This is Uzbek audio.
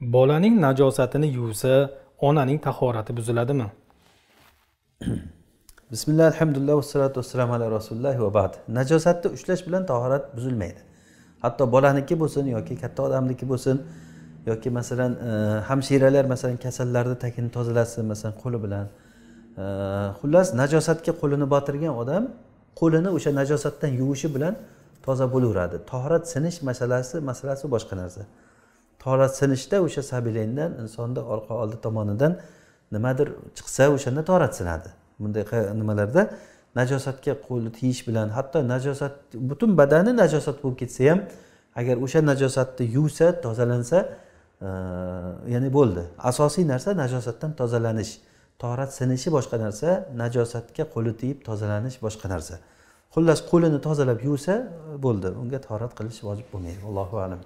bolaning najosatini yuvsa onaning tahorati buziladimi bismillah alhamdulillah vassalatu vassalam ala rasulillah va bad najosatni ushlash bilan tahorat buzilmaydi hatto bolaniki bo'lsin yoki katta odamniki bo'lsin yoki masalan e, hamshiralar masalan kasallarni tagini tozalasin masalan qo'li bilan e, xullas najosatga qo'lini botirgan odam qo'lini o'sha najosatdan yuvishi bilan toza bo'laveradi tahorat sinish masalasi masalasi boshqa narsa sinishda o'sha sabilayndan insonni orqa oldi tomonidan nimadir chiqsa o'shanda torat sinadi bunday nimalarda najosatga qo'lni tiyish bilan hatto najosat butun badani najosat bo'lib ketsa ham agar o'sha najosatni yuvsa tozalansa ya'ni bo'ldi asosiy narsa najosatdan tozalanish torat sinishi boshqa narsa najosatga qo'li tiyib tozalanish boshqa narsa xullas qo'lini tozalab yuvsa bo'ldi unga torat qilish vojib bo'lmaydi allohu alam